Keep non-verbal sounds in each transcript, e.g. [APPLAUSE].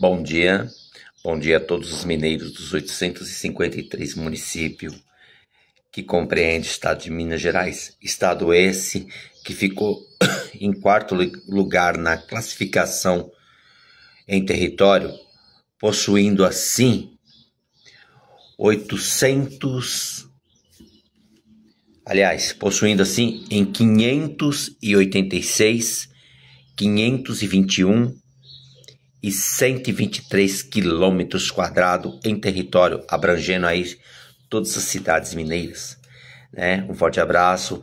Bom dia, bom dia a todos os mineiros dos 853 municípios que compreende o estado de Minas Gerais, estado esse que ficou [COUGHS] em quarto lugar na classificação em território, possuindo assim 800 Aliás, possuindo assim em 586 521 e 123 quilômetros quadrados em território, abrangendo aí todas as cidades mineiras. Né? Um forte abraço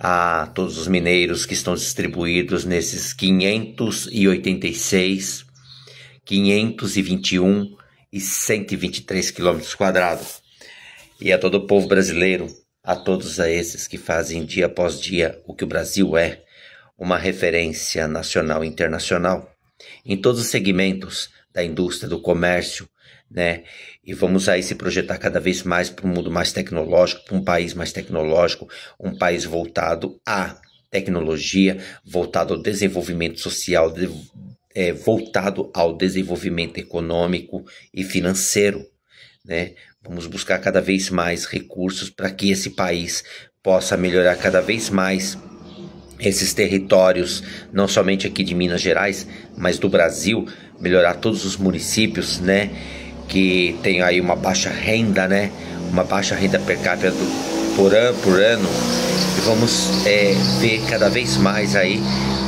a todos os mineiros que estão distribuídos nesses 586, 521 e 123 quilômetros quadrados. E a todo o povo brasileiro, a todos a esses que fazem dia após dia o que o Brasil é, uma referência nacional e internacional em todos os segmentos da indústria, do comércio, né? E vamos aí se projetar cada vez mais para um mundo mais tecnológico, para um país mais tecnológico, um país voltado à tecnologia, voltado ao desenvolvimento social, de, é, voltado ao desenvolvimento econômico e financeiro, né? Vamos buscar cada vez mais recursos para que esse país possa melhorar cada vez mais esses territórios, não somente aqui de Minas Gerais, mas do Brasil, melhorar todos os municípios, né, que tem aí uma baixa renda, né, uma baixa renda per capita do, por, an, por ano, e vamos é, ver cada vez mais aí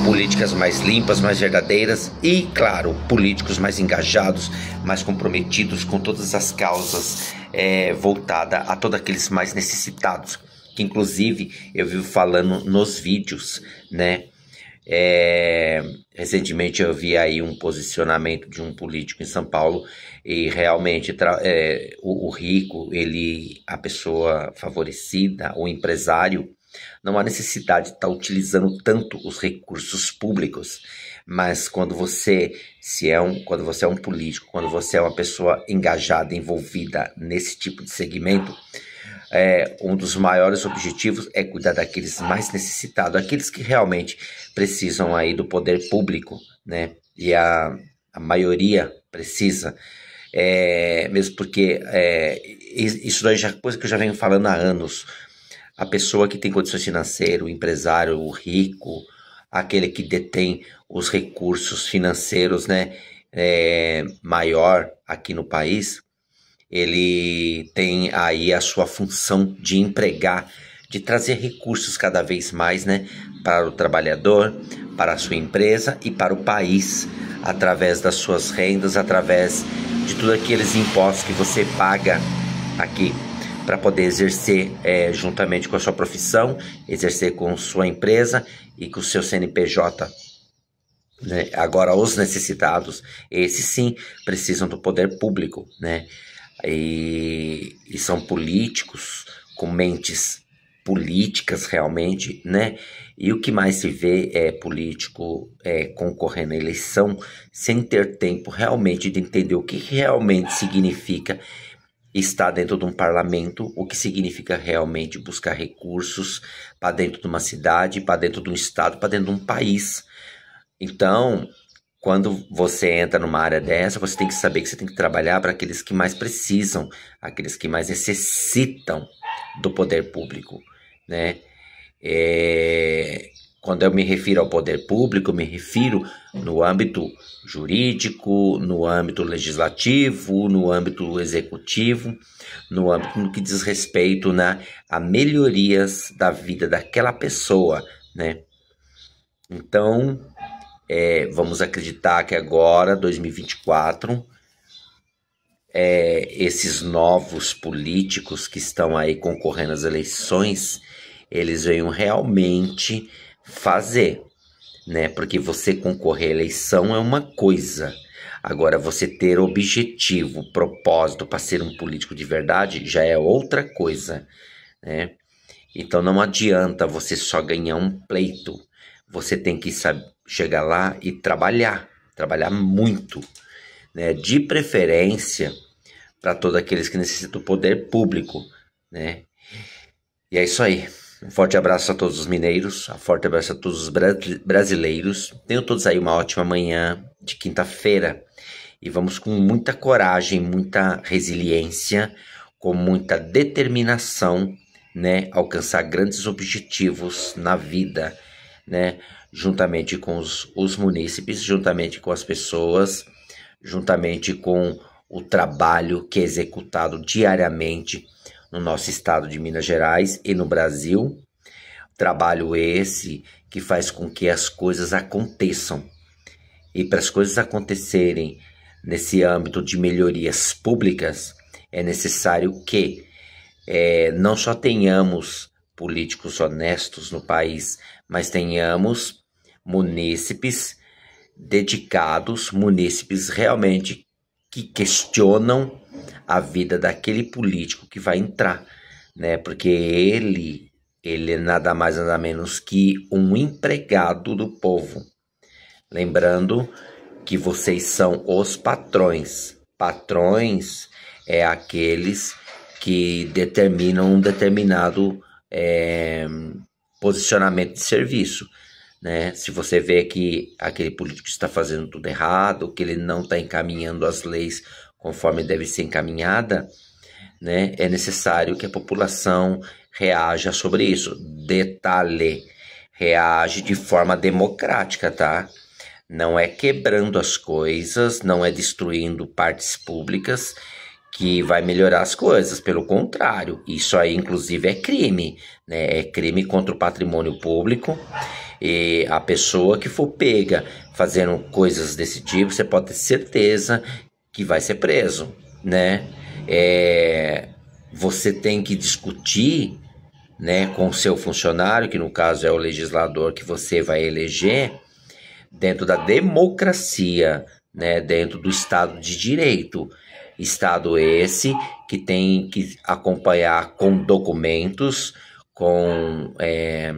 políticas mais limpas, mais verdadeiras e, claro, políticos mais engajados, mais comprometidos com todas as causas é, voltada a todos aqueles mais necessitados que inclusive eu vivo falando nos vídeos, né? É, recentemente eu vi aí um posicionamento de um político em São Paulo e realmente é, o, o, rico, ele, a pessoa favorecida, o empresário, não há necessidade de estar tá utilizando tanto os recursos públicos, mas quando você se é um, quando você é um político, quando você é uma pessoa engajada, envolvida nesse tipo de segmento, é, um dos maiores objetivos é cuidar daqueles mais necessitados, aqueles que realmente precisam aí do poder público, né? E a, a maioria precisa, é, mesmo porque é, isso daí já é coisa que eu já venho falando há anos. A pessoa que tem condições financeiras, o empresário, o rico, aquele que detém os recursos financeiros, né? É, maior aqui no país, ele tem aí a sua função de empregar, de trazer recursos cada vez mais né, para o trabalhador, para a sua empresa e para o país, através das suas rendas, através de todos aqueles impostos que você paga aqui para poder exercer é, juntamente com a sua profissão, exercer com sua empresa e com o seu CNPJ. Né. Agora, os necessitados, esses sim precisam do poder público, né? e, e são políticos com mentes políticas realmente, né? E o que mais se vê é político é, concorrendo à eleição sem ter tempo realmente de entender o que realmente significa estar dentro de um parlamento, o que significa realmente buscar recursos para dentro de uma cidade, para dentro de um estado, para dentro de um país. Então, quando você entra numa área dessa, você tem que saber que você tem que trabalhar para aqueles que mais precisam, aqueles que mais necessitam do poder público, né? É... Quando eu me refiro ao poder público, me refiro no âmbito jurídico, no âmbito legislativo, no âmbito executivo, no âmbito no que diz respeito na, a melhorias da vida daquela pessoa, né? Então, é, vamos acreditar que agora, 2024, é, esses novos políticos que estão aí concorrendo às eleições, eles venham realmente fazer, né? Porque você concorrer à eleição é uma coisa. Agora, você ter objetivo, propósito para ser um político de verdade já é outra coisa, né? Então não adianta você só ganhar um pleito. Você tem que saber chegar lá e trabalhar, trabalhar muito, né? De preferência para todos aqueles que necessitam do poder público, né? E é isso aí. Um forte abraço a todos os mineiros, um forte abraço a todos os bra brasileiros. Tenham todos aí uma ótima manhã de quinta-feira e vamos com muita coragem, muita resiliência, com muita determinação, né, alcançar grandes objetivos na vida né? Juntamente com os, os munícipes, juntamente com as pessoas, juntamente com o trabalho que é executado diariamente no nosso estado de Minas Gerais e no Brasil. Trabalho esse que faz com que as coisas aconteçam. E para as coisas acontecerem nesse âmbito de melhorias públicas, é necessário que é, não só tenhamos políticos honestos no país, mas tenhamos munícipes dedicados, munícipes realmente que questionam a vida daquele político que vai entrar, né? Porque ele ele é nada mais nada menos que um empregado do povo. Lembrando que vocês são os patrões. Patrões é aqueles que determinam um determinado é, posicionamento de serviço. Né? Se você vê que aquele político está fazendo tudo errado, que ele não está encaminhando as leis conforme deve ser encaminhada, né? É necessário que a população reaja sobre isso. Detalhe, reage de forma democrática, tá? Não é quebrando as coisas, não é destruindo partes públicas, que vai melhorar as coisas. Pelo contrário, isso aí, inclusive, é crime, né? É crime contra o patrimônio público. E a pessoa que for pega fazendo coisas desse tipo, você pode ter certeza que vai ser preso, né? É, você tem que discutir, né, com o seu funcionário, que no caso é o legislador que você vai eleger, dentro da democracia, né, dentro do Estado de Direito. Estado esse que tem que acompanhar com documentos, com é,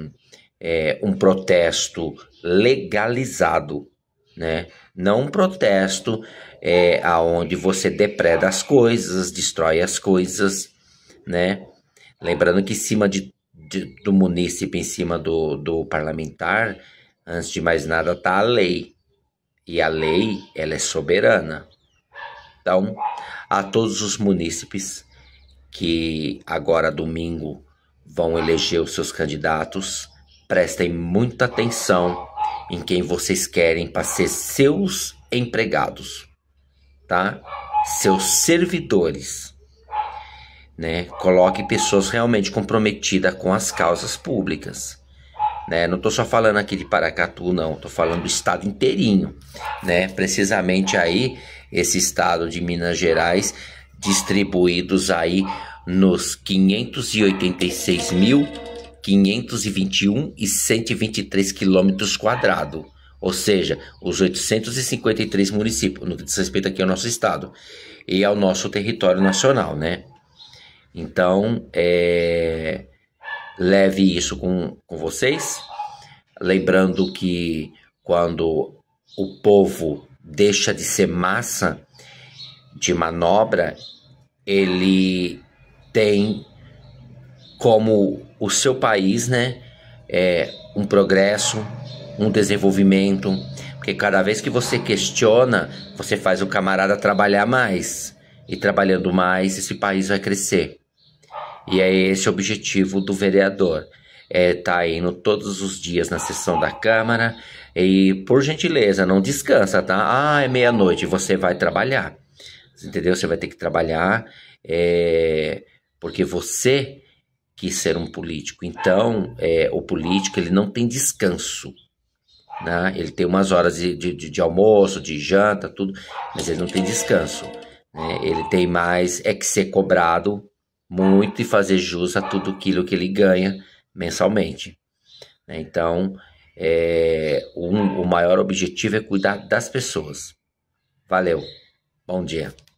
é, um protesto legalizado, né? Não um protesto é, aonde você depreda as coisas, destrói as coisas, né? Lembrando que em cima de, de do munícipe, em cima do, do parlamentar, antes de mais nada tá a lei. E a lei, ela é soberana gratidão a todos os munícipes que agora domingo vão eleger os seus candidatos. Prestem muita atenção em quem vocês querem para ser seus empregados, tá? Seus servidores, né? Coloque pessoas realmente comprometidas com as causas públicas. Né? Não estou só falando aqui de Paracatu, não, estou falando do estado inteirinho, né? precisamente aí esse estado de Minas Gerais, distribuídos aí nos 586.521 mil e 123 quilômetros quadrados, ou seja, os 853 municípios, no que diz respeito aqui ao nosso estado e ao nosso território nacional, né? Então, é, leve isso com, com vocês, lembrando que quando o povo deixa de ser massa de manobra, ele tem como o seu país, né, é um progresso, um desenvolvimento, porque cada vez que você questiona, você faz o camarada trabalhar mais. E trabalhando mais, esse país vai crescer. E é esse o objetivo do vereador. É, tá indo todos os dias na sessão da Câmara e, por gentileza, não descansa, tá? Ah, é meia-noite, você vai trabalhar. Entendeu? Você vai ter que trabalhar é, porque você quis ser um político. Então, é, o político ele não tem descanso. Né? Ele tem umas horas de, de, de almoço, de janta, tudo, mas ele não tem descanso. Né? Ele tem mais é que ser cobrado muito e fazer jus a tudo aquilo que ele ganha mensalmente. Né? Então, é, um, o maior objetivo é cuidar das pessoas. Valeu, bom dia.